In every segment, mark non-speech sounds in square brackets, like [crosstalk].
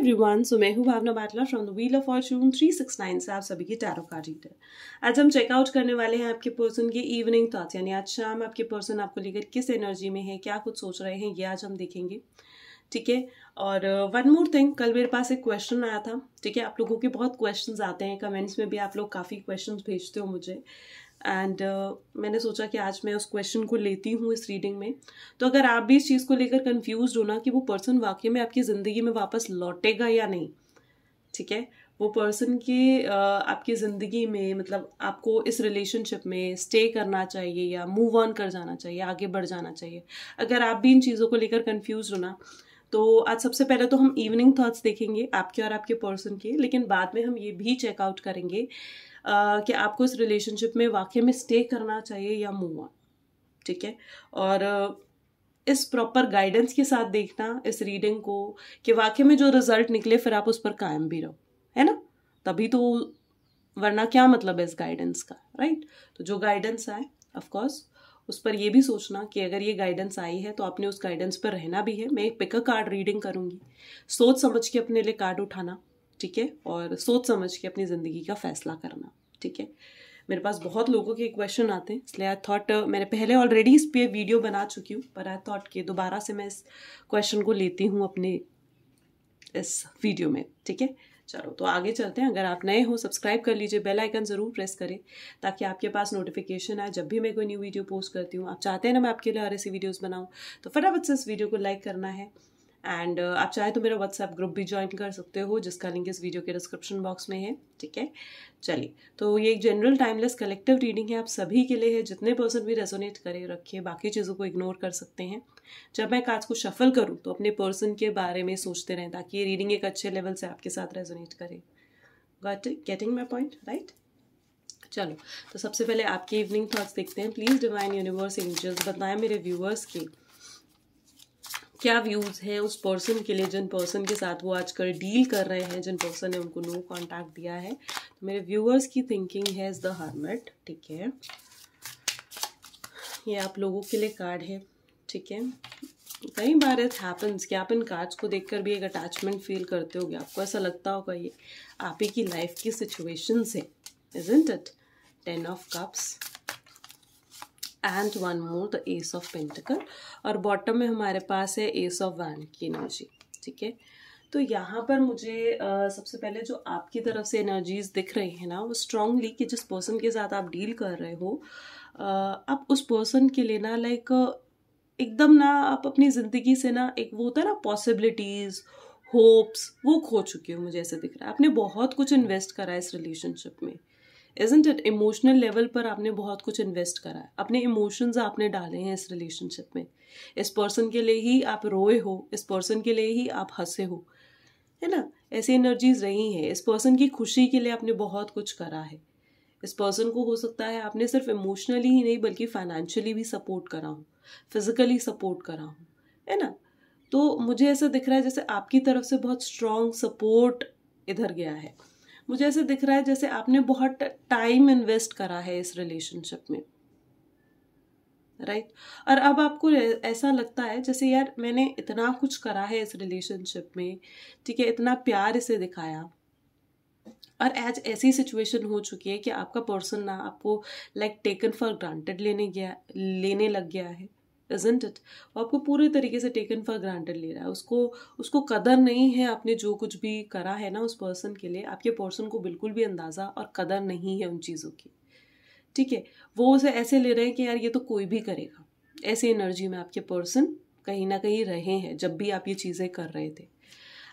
Everyone so मैं हूँ Bhavna Batla from the wheel of fortune nine से आप सभी की टैरो का रीडर आज हम चेकआउट करने वाले हैं आपके पर्सन के इवनिंग थॉट्स यानी आज शाम आपके पर्सन आपको लेकर किस एनर्जी में है क्या कुछ सोच रहे हैं ये आज हम देखेंगे ठीक है और वन मोर थिंग कल मेरे पास एक क्वेश्चन आया था ठीक है आप लोगों के बहुत क्वेश्चन आते हैं कमेंट्स में भी आप लोग काफ़ी क्वेश्चन भेजते हो मुझे एंड uh, मैंने सोचा कि आज मैं उस क्वेश्चन को लेती हूँ इस रीडिंग में तो अगर आप भी इस चीज़ को लेकर कन्फ्यूज हो ना कि वो पर्सन वाकई में आपकी ज़िंदगी में वापस लौटेगा या नहीं ठीक है वो पर्सन के uh, आपकी ज़िंदगी में मतलब आपको इस रिलेशनशिप में स्टे करना चाहिए या मूव ऑन कर जाना चाहिए आगे बढ़ जाना चाहिए अगर आप भी इन चीज़ों को लेकर कन्फ्यूज हो ना तो आज सबसे पहले तो हम इवनिंग थॉट्स देखेंगे आपके और आपके पर्सन के लेकिन बाद में हम ये भी चेकआउट करेंगे कि आपको इस रिलेशनशिप में वाकई में स्टे करना चाहिए या मूव ऑन ठीक है और इस प्रॉपर गाइडेंस के साथ देखना इस रीडिंग को कि वाकई में जो रिजल्ट निकले फिर आप उस पर कायम भी रहो है ना तभी तो वरना क्या मतलब है इस गाइडेंस का राइट तो जो गाइडेंस आए ऑफकोर्स उस पर ये भी सोचना कि अगर ये गाइडेंस आई है तो आपने उस गाइडेंस पर रहना भी है मैं एक पिकअ कार्ड रीडिंग करूँगी सोच समझ के अपने लिए कार्ड उठाना ठीक है और सोच समझ के अपनी ज़िंदगी का फैसला करना ठीक है मेरे पास बहुत लोगों के क्वेश्चन आते हैं इसलिए आई थॉट uh, मैंने पहले ऑलरेडी इस पर वीडियो बना चुकी हूँ पर आई थॉट कि दोबारा से मैं इस क्वेश्चन को लेती हूँ अपने इस वीडियो में ठीक है चलो तो आगे चलते हैं अगर आप नए हो सब्सक्राइब कर लीजिए बेल आइकन ज़रूर प्रेस करें ताकि आपके पास नोटिफिकेशन आए जब भी मैं कोई न्यू वीडियो पोस्ट करती हूँ आप चाहते हैं ना मैं आपके लिए हर ऐसी वीडियोज़ बनाऊँ तो फटाफट से इस वीडियो को लाइक करना है एंड uh, आप चाहे तो मेरा व्हाट्सएप ग्रुप भी ज्वाइन कर सकते हो जिसका लिंक इस वीडियो के डिस्क्रिप्शन बॉक्स में है ठीक है चलिए तो ये एक जनरल टाइमलेस कलेक्टिव रीडिंग है आप सभी के लिए है जितने पर्सन भी रेजोनेट करे रखे बाकी चीज़ों को इग्नोर कर सकते हैं जब मैं कार्ड्स को शफल करूँ तो अपने पर्सन के बारे में सोचते रहें ताकि ये रीडिंग एक अच्छे लेवल से आपके साथ रेजोनेट करे got getting my point right चलो तो सबसे पहले आपके इवनिंग थाट्स देखते हैं प्लीज़ डिवाइन यूनिवर्स एंजल्स बताएं मेरे व्यूअर्स के क्या व्यूज़ हैं उस पर्सन के लिए जिन पर्सन के साथ वो आजकल डील कर रहे हैं जिन पर्सन ने उनको नो कांटेक्ट दिया है तो मेरे व्यूअर्स की थिंकिंग है इज़ द हार्मेट ठीक है ये आप लोगों के लिए कार्ड है ठीक है कई बार इट हैपन्स कि आप इन कार्ड्स को देखकर भी एक अटैचमेंट फील करते होगे आपको ऐसा लगता होगा ये आप ही की लाइफ की सिचुएशन से isn't it ten of cups and one more the ace of pentacle और बॉटम में हमारे पास है एस ऑफ वन की एनर्जी ठीक है तो यहाँ पर मुझे आ, सबसे पहले जो आपकी तरफ से एनर्जीज दिख रही हैं ना वो स्ट्रांगली कि जिस पर्सन के साथ आप डील कर रहे हो आप उस पर्सन के लिए ना लाइक एकदम ना आप अपनी ज़िंदगी से ना एक वो होता है ना पॉसिबिलिटीज़ होप्स वो खो चुके हो मुझे ऐसे दिख रहा है आपने बहुत कुछ इन्वेस्ट करा है इस रिलेशनशिप में इजेंट इट इमोशनल लेवल पर आपने बहुत कुछ इन्वेस्ट करा है अपने इमोशंस आपने डाले हैं इस रिलेशनशिप में इस पर्सन के लिए ही आप रोए हो इस पर्सन के लिए ही आप हंसे हो है ना ऐसी एनर्जीज रही हैं इस पर्सन की खुशी के लिए आपने बहुत कुछ करा है इस पर्सन को हो सकता है आपने सिर्फ इमोशनली ही नहीं बल्कि फाइनेंशियली भी सपोर्ट करा हूँ फिजिकली सपोर्ट करा हूँ है ना तो मुझे ऐसा दिख रहा है जैसे आपकी तरफ से बहुत स्ट्रॉन्ग सपोर्ट इधर गया है मुझे ऐसे दिख रहा है जैसे आपने बहुत टाइम इन्वेस्ट करा है इस रिलेशनशिप में राइट right? और अब आपको ऐसा लगता है जैसे यार मैंने इतना कुछ करा है इस रिलेशनशिप में ठीक है इतना प्यार इसे दिखाया और आज ऐसी सिचुएशन हो चुकी है कि आपका पर्सन ना आपको लाइक टेकन फॉर ग्रांटेड लेने गया लेने लग गया है डजेंट इट वो आपको पूरे तरीके से टेकन फॉर ग्रांटेड ले रहा है उसको उसको कदर नहीं है आपने जो कुछ भी करा है ना उस पर्सन के लिए आपके पर्सन को बिल्कुल भी अंदाज़ा और कदर नहीं है उन चीज़ों की ठीक है वो उसे ऐसे ले रहे हैं कि यार ये तो कोई भी करेगा ऐसी एनर्जी में आपके पर्सन कहीं ना कहीं रहे हैं जब भी आप ये चीज़ें कर रहे थे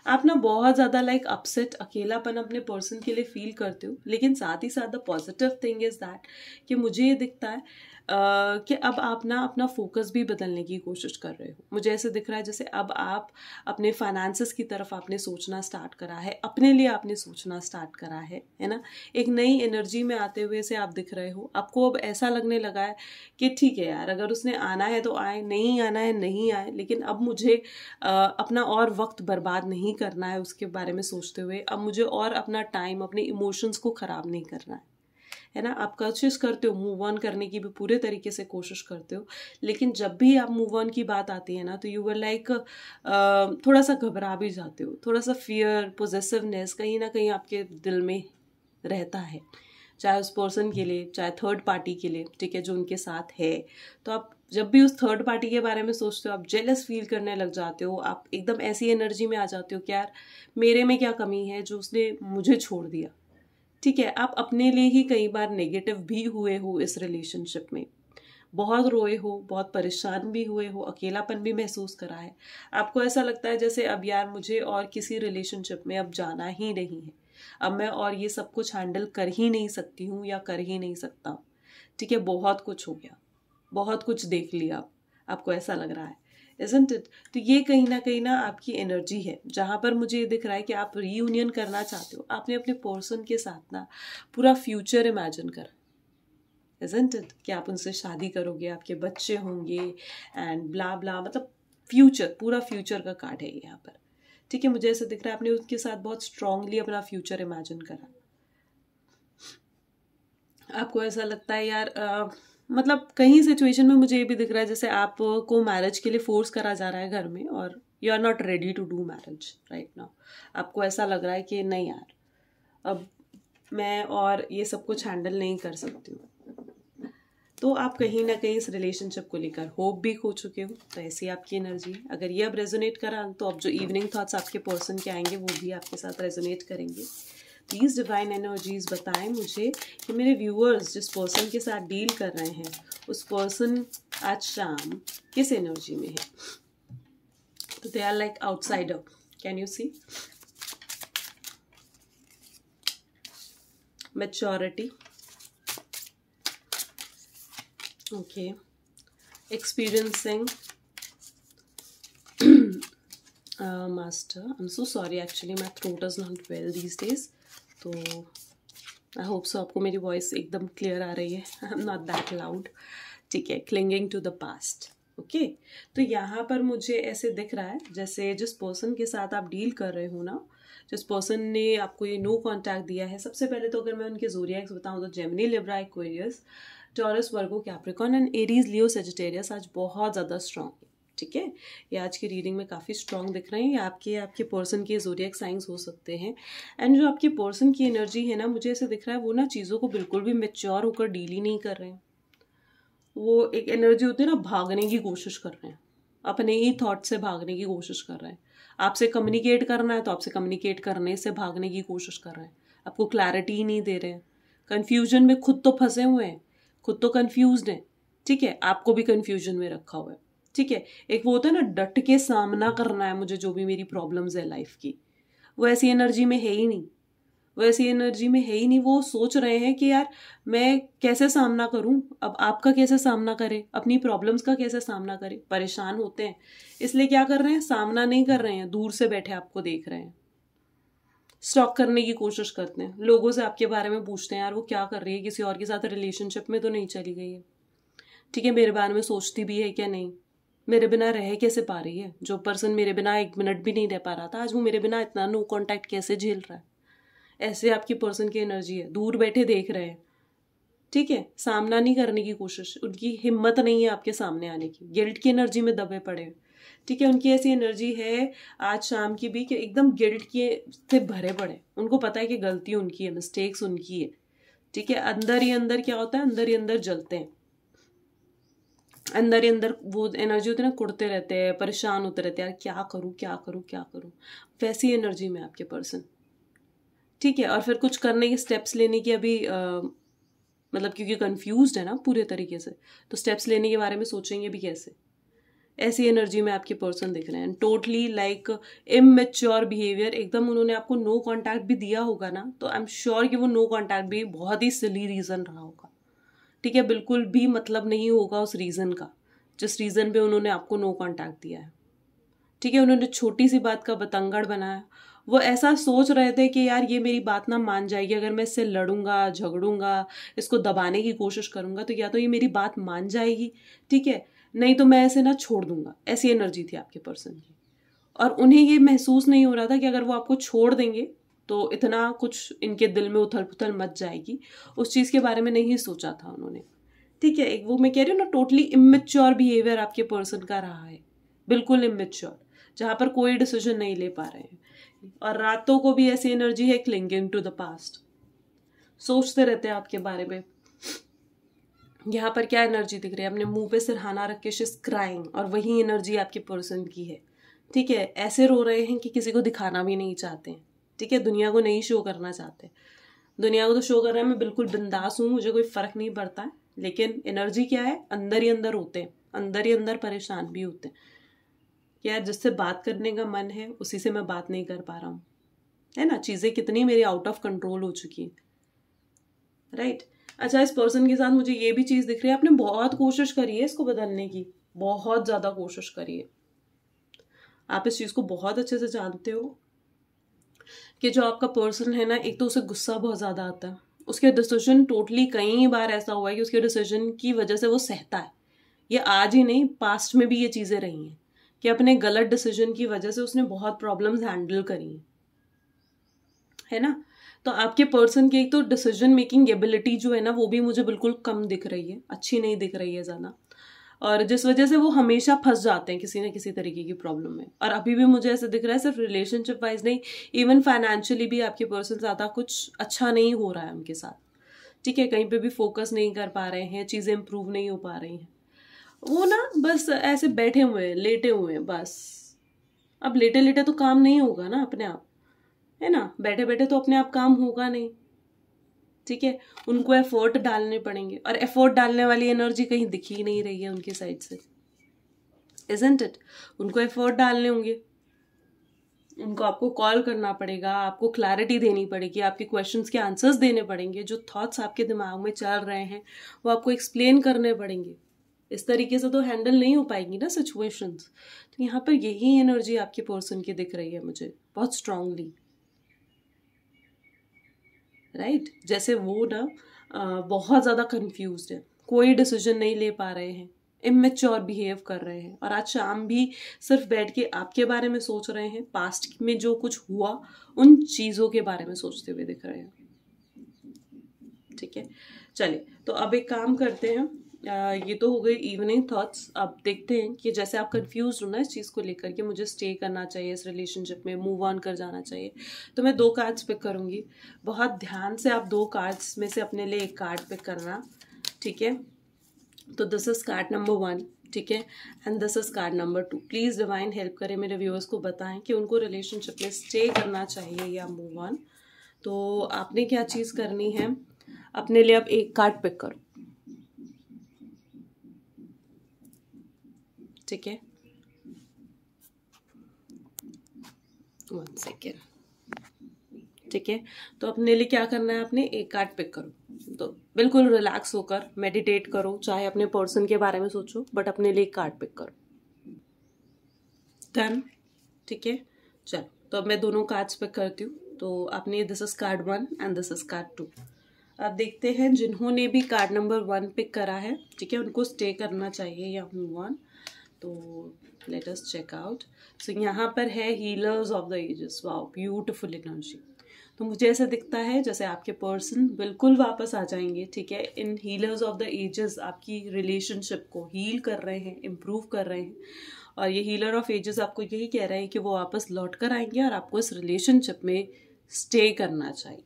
आप ना बहुत ज़्यादा लाइक अपसेट अकेलापन अपने पर्सन के लिए फील करते हो लेकिन साथ ही साथ the positive thing is that कि मुझे ये दिखता है Uh, कि अब आप ना अपना फोकस भी बदलने की कोशिश कर रहे हो मुझे ऐसे दिख रहा है जैसे अब आप अपने फाइनेंसेस की तरफ आपने सोचना स्टार्ट करा है अपने लिए आपने सोचना स्टार्ट करा है है ना एक नई एनर्जी में आते हुए से आप दिख रहे हो आपको अब ऐसा लगने लगा है कि ठीक है यार अगर उसने आना है तो आए नहीं आना है नहीं आए लेकिन अब मुझे आ, अपना और वक्त बर्बाद नहीं करना है उसके बारे में सोचते हुए अब मुझे और अपना टाइम अपने इमोशंस को ख़राब नहीं करना है है ना आप कोशिश करते हो मूव ऑन करने की भी पूरे तरीके से कोशिश करते हो लेकिन जब भी आप मूव ऑन की बात आती है ना तो यू वर लाइक थोड़ा सा घबरा भी जाते हो थोड़ा सा फियर पोजेसिवनेस कहीं ना कहीं आपके दिल में रहता है चाहे उस पर्सन के लिए चाहे थर्ड पार्टी के लिए ठीक है जो उनके साथ है तो आप जब भी उस थर्ड पार्टी के बारे में सोचते हो आप जेलस फील करने लग जाते हो आप एकदम ऐसी एनर्जी में आ जाते हो कि यार मेरे में क्या कमी है जो उसने मुझे छोड़ दिया ठीक है आप अपने लिए ही कई बार नेगेटिव भी हुए हो इस रिलेशनशिप में बहुत रोए हो बहुत परेशान भी हुए हो अकेलापन भी महसूस करा है आपको ऐसा लगता है जैसे अब यार मुझे और किसी रिलेशनशिप में अब जाना ही नहीं है अब मैं और ये सब कुछ हैंडल कर ही नहीं सकती हूँ या कर ही नहीं सकता ठीक है बहुत कुछ हो गया बहुत कुछ देख लिया आप आपको ऐसा लग रहा है इजेंट इट तो ये कहीं ना कहीं ना आपकी एनर्जी है जहाँ पर मुझे ये दिख रहा है कि आप रीयूनियन करना चाहते हो आपने अपने पर्सन के साथ ना पूरा फ्यूचर इमेजिन कर इजेंट इट कि आप उनसे शादी करोगे आपके बच्चे होंगे एंड ब्ला ब्ला मतलब फ्यूचर पूरा फ्यूचर का कार्ड है यहाँ पर ठीक है मुझे ऐसा दिख रहा है आपने उसके साथ बहुत स्ट्रांगली अपना फ्यूचर इमेजिन करा आपको ऐसा लगता है यार आ, मतलब कहीं सिचुएशन में मुझे ये भी दिख रहा है जैसे आपको मैरिज के लिए फोर्स करा जा रहा है घर में और you are not ready to do marriage right now आपको ऐसा लग रहा है कि नहीं यार अब मैं और ये सब कुछ हैंडल नहीं कर सकती हूँ तो आप कहीं ना कहीं इस रिलेशनशिप को लेकर होप भी खो चुके हो तो ऐसी आपकी एनर्जी अगर ये अब रेजोनेट करा तो अब जो इवनिंग थाट्स आपके पर्सन के आएंगे वो भी आपके साथ रेजोनेट करेंगे प्लीज़ डिवाइन एनर्जीज बताएं मुझे कि मेरे व्यूअर्स जिस पर्सन के साथ डील कर रहे हैं उस पर्सन आज शाम किस एनर्जी में है तो they are like outsider can you see maturity okay experiencing [clears throat] uh, master i'm so sorry actually my throat is not well these days तो आई होप सो आपको मेरी वॉइस एकदम क्लियर आ रही है I am not that loud ठीक है clinging to the past okay तो यहाँ पर मुझे ऐसे दिख रहा है जैसे जिस पर्सन के साथ आप डील कर रहे हो ना जिस पर्सन ने आपको ये नो no कॉन्टैक्ट दिया है सबसे पहले तो अगर मैं उनके जोरिया बताऊँ तो Gemini Libra Aquarius Taurus Virgo Capricorn and Aries Leo Sagittarius आज बहुत ज़्यादा स्ट्रॉन्ग है ठीक है ये आज की रीडिंग में काफ़ी स्ट्रॉन्ग दिख रहे हैं ये आपके आपके पर्सन के जोरियक साइंस हो सकते हैं एंड जो आपके पर्सन की एनर्जी है ना मुझे ऐसे दिख रहा है वो ना चीज़ों को बिल्कुल भी मेच्योर होकर डील ही नहीं कर रहे हैं वो एक एनर्जी होती है ना भागने की कोशिश कर रहे हैं अपने ही थॉट से भागने की कोशिश कर रहे हैं आपसे कम्युनिकेट करना है तो आपसे कम्युनिकेट करने से भागने की कोशिश कर रहे हैं आपको क्लैरिटी नहीं दे रहे हैं कन्फ्यूजन में खुद तो फंसे हुए हैं खुद तो कन्फ्यूज है ठीक है आपको भी कन्फ्यूजन में रखा हुआ है ठीक है एक वो होता है ना डट के सामना करना है मुझे जो भी मेरी प्रॉब्लम्स है लाइफ की वो ऐसी एनर्जी में है ही नहीं वो ऐसी एनर्जी में है ही नहीं वो सोच रहे हैं कि यार मैं कैसे सामना करूं अब आपका कैसे सामना करें अपनी प्रॉब्लम्स का कैसे सामना करें परेशान होते हैं इसलिए क्या कर रहे हैं सामना नहीं कर रहे हैं दूर से बैठे आपको देख रहे हैं स्टॉक करने की कोशिश करते हैं लोगों से आपके बारे में पूछते हैं यार वो क्या कर रही है किसी और के साथ रिलेशनशिप में तो नहीं चली गई है ठीक है मेरे बारे में सोचती भी है क्या नहीं मेरे बिना रह कैसे पा रही है जो पर्सन मेरे बिना एक मिनट भी नहीं रह पा रहा था आज वो मेरे बिना इतना नो कॉन्टैक्ट कैसे झेल रहा है ऐसे आपकी पर्सन की एनर्जी है दूर बैठे देख रहे हैं ठीक है सामना नहीं करने की कोशिश उनकी हिम्मत नहीं है आपके सामने आने की गिल्ट की एनर्जी में दबे पड़े ठीक है उनकी ऐसी एनर्जी है आज शाम की भी कि एकदम गिल्ट के से भरे पड़े उनको पता है कि गलती उनकी है मिस्टेक्स उनकी है ठीक है अंदर ही अंदर क्या होता है अंदर ही अंदर जलते हैं अंदर ही अंदर वो एनर्जी होती है ना कुड़ते रहते हैं परेशान होते रहते हैं यार क्या करूँ क्या करूँ क्या करूँ वैसी एनर्जी में आपके पर्सन ठीक है और फिर कुछ करने के स्टेप्स लेने की अभी आ, मतलब क्योंकि कंफ्यूज्ड है ना पूरे तरीके से तो स्टेप्स लेने के बारे में सोचेंगे भी कैसे ऐसी एनर्जी में आपके पर्सन दिख रहे हैं टोटली लाइक इमेच्योर बिहेवियर एकदम उन्होंने आपको नो कॉन्टैक्ट भी दिया होगा ना तो आई एम श्योर कि वो नो कॉन्टैक्ट भी बहुत ही सिली रीज़न रहा होगा ठीक है बिल्कुल भी मतलब नहीं होगा उस रीज़न का जिस रीज़न पे उन्होंने आपको नो कॉन्टैक्ट दिया है ठीक है उन्होंने छोटी सी बात का बतंगड़ बनाया वो ऐसा सोच रहे थे कि यार ये मेरी बात ना मान जाएगी अगर मैं इससे लड़ूंगा झगड़ूंगा इसको दबाने की कोशिश करूंगा तो या तो ये मेरी बात मान जाएगी ठीक है नहीं तो मैं ऐसे ना छोड़ दूंगा ऐसी एनर्जी थी आपके पर्सन की और उन्हें ये महसूस नहीं हो रहा था कि अगर वो आपको छोड़ देंगे तो इतना कुछ इनके दिल में उथल पुथल मच जाएगी उस चीज़ के बारे में नहीं सोचा था उन्होंने ठीक है एक वो मैं कह रही हूँ ना टोटली इमेच्योर बिहेवियर आपके पर्सन का रहा है बिल्कुल इमेच्योर जहाँ पर कोई डिसीजन नहीं ले पा रहे हैं और रातों को भी ऐसी एनर्जी है क्लिंगिंग टू द पास्ट सोचते रहते हैं आपके बारे में यहाँ पर क्या एनर्जी दिख रही है अपने मुंह पे सिरहाना रख के शिज क्राइंग और वही एनर्जी आपके पर्सन की है ठीक है ऐसे रो रहे हैं कि किसी को दिखाना भी नहीं चाहते ठीक है दुनिया को नहीं शो करना चाहते दुनिया को तो शो कर रहे हैं मैं बिल्कुल बिंदास हूँ मुझे कोई फ़र्क नहीं पड़ता है लेकिन एनर्जी क्या है अंदर ही अंदर होते हैं अंदर ही अंदर परेशान भी होते हैं यार जिससे बात करने का मन है उसी से मैं बात नहीं कर पा रहा हूँ है ना चीज़ें कितनी मेरी आउट ऑफ कंट्रोल हो चुकी हैं राइट right? अच्छा इस पर्सन के साथ मुझे ये भी चीज़ दिख रही है आपने बहुत कोशिश करी है इसको बदलने की बहुत ज़्यादा कोशिश करी है आप इस चीज़ को बहुत अच्छे से जानते हो कि जो आपका पर्सन है ना एक तो उसे गुस्सा बहुत ज़्यादा आता है उसके डिसीजन टोटली कई बार ऐसा हुआ है कि उसके डिसीजन की वजह से वो सहता है ये आज ही नहीं पास्ट में भी ये चीज़ें रही हैं कि अपने गलत डिसीजन की वजह से उसने बहुत प्रॉब्लम्स हैंडल करी है ना तो आपके पर्सन की एक तो डिसीजन मेकिंग एबिलिटी जो है ना वो भी मुझे बिल्कुल कम दिख रही है अच्छी नहीं दिख रही है ज़्यादा और जिस वजह से वो हमेशा फंस जाते हैं किसी ना किसी तरीके की प्रॉब्लम में और अभी भी मुझे ऐसे दिख रहा है सिर्फ रिलेशनशिप वाइज नहीं इवन फाइनेंशियली भी आपके पर्सन ज़्यादा कुछ अच्छा नहीं हो रहा है उनके साथ ठीक है कहीं पर भी फोकस नहीं कर पा रहे हैं चीज़ें इम्प्रूव नहीं हो पा रही हैं वो ना बस ऐसे बैठे हुए हैं लेटे हुए हैं बस अब लेटे लेटे तो काम नहीं होगा ना अपने आप है ना बैठे बैठे तो अपने आप काम होगा नहीं ठीक है उनको एफर्ट डालने पड़ेंगे और एफोर्ट डालने वाली एनर्जी कहीं दिख ही नहीं रही है उनके साइड से इजेंट इट उनको एफोर्ट डालने होंगे उनको आपको कॉल करना पड़ेगा आपको क्लैरिटी देनी पड़ेगी आपके क्वेश्चन के आंसर्स देने पड़ेंगे जो थॉट्स आपके दिमाग में चल रहे हैं वो आपको एक्सप्लेन करने पड़ेंगे इस तरीके से तो हैंडल नहीं हो पाएंगी ना सिचुएशंस तो यहाँ पर यही एनर्जी आपके पर्सन की दिख रही है मुझे बहुत स्ट्रांगली राइट right? जैसे वो ना बहुत ज़्यादा कंफ्यूज है कोई डिसीजन नहीं ले पा रहे हैं इमेच्योर बिहेव कर रहे हैं और आज शाम भी सिर्फ बैठ के आपके बारे में सोच रहे हैं पास्ट में जो कुछ हुआ उन चीज़ों के बारे में सोचते हुए दिख रहे हैं ठीक है चलिए तो अब एक काम करते हैं ये तो हो गई इवनिंग थॉट्स अब देखते हैं कि जैसे आप कंफ्यूज हो ना इस चीज़ को लेकर कि मुझे स्टे करना चाहिए इस रिलेशनशिप में मूव ऑन कर जाना चाहिए तो मैं दो कार्ड्स पिक करूँगी बहुत ध्यान से आप दो कार्ड्स में से अपने लिए एक कार्ड पिक करना ठीक है तो this is card number one ठीक है and this is card number two please divine help करें मेरे व्यूअर्स को बताएं कि उनको रिलेशनशिप में स्टे करना चाहिए या मूव ऑन तो आपने क्या चीज़ करनी है अपने लिए आप एक कार्ड पिक करो ठीक है वन सेकेंड ठीक है तो अपने लिए क्या करना है आपने एक कार्ड पिक करो तो बिल्कुल रिलैक्स होकर मेडिटेट करो चाहे अपने पर्सन के बारे में सोचो बट अपने लिए एक कार्ड पिक करो डन ठीक है चलो तो अब मैं दोनों कार्ड्स पिक करती हूँ तो आपने this is card one and this is card two अब देखते हैं जिन्होंने भी कार्ड नंबर वन पिक करा है ठीक है उनको स्टे करना चाहिए या वन तो let us check out so यहाँ पर है healers of the ages wow beautiful energy तो मुझे ऐसा दिखता है जैसे आपके पर्सन बिल्कुल वापस आ जाएंगे ठीक है इन हीलर्स ऑफ द एजेस आपकी रिलेशनशिप को हील कर रहे हैं इम्प्रूव कर रहे हैं और ये हीलर ऑफ एजेस आपको यही कह रहे हैं कि वो वापस लौट कर आएंगे और आपको इस रिलेशनशिप में स्टे करना चाहिए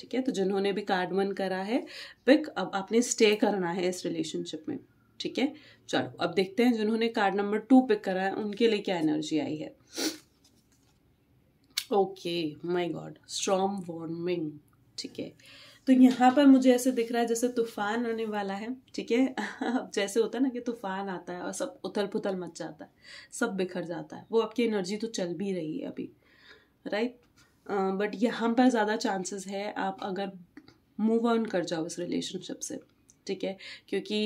ठीक है तो जिन्होंने भी कार्ड वन करा है पिक अब आपने स्टे करना है इस रिलेशनशिप में ठीक है चलो अब देखते हैं जिन्होंने कार्ड नंबर टू पिक करा है उनके लिए क्या एनर्जी आई है okay my god storm warming ठीक है तो यहाँ पर मुझे ऐसे दिख रहा है जैसे तूफान आने वाला है ठीक है [laughs] अब जैसे होता है ना कि तूफान आता है और सब उथल पुथल मच जाता है सब बिखर जाता है वो आपकी एनर्जी तो चल भी रही है अभी राइट बट यहाँ पर ज़्यादा चांसेस है आप अगर मूव ऑन कर जाओ इस रिलेशनशिप से ठीक है क्योंकि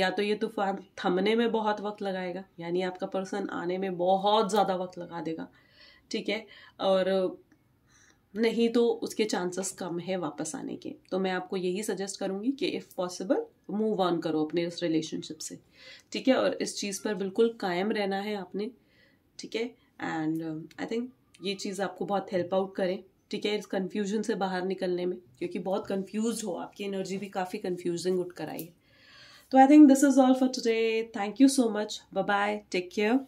या तो ये तूफान थमने में बहुत वक्त लगाएगा यानी आपका पर्सन आने में बहुत ज़्यादा वक्त लगा देगा ठीक है और नहीं तो उसके चांसेस कम है वापस आने के तो मैं आपको यही सजेस्ट करूँगी कि इफ़ पॉसिबल मूव ऑन करो अपने इस रिलेशनशिप से ठीक है और इस चीज़ पर बिल्कुल कायम रहना है आपने ठीक है एंड आई थिंक ये चीज़ आपको बहुत हेल्प आउट करें ठीक है इस कन्फ्यूजन से बाहर निकलने में क्योंकि बहुत कन्फ्यूज हो आपकी एनर्जी भी काफ़ी कन्फ्यूजिंग उठ कर आई है तो I think this is all for today thank you so much bye bye take care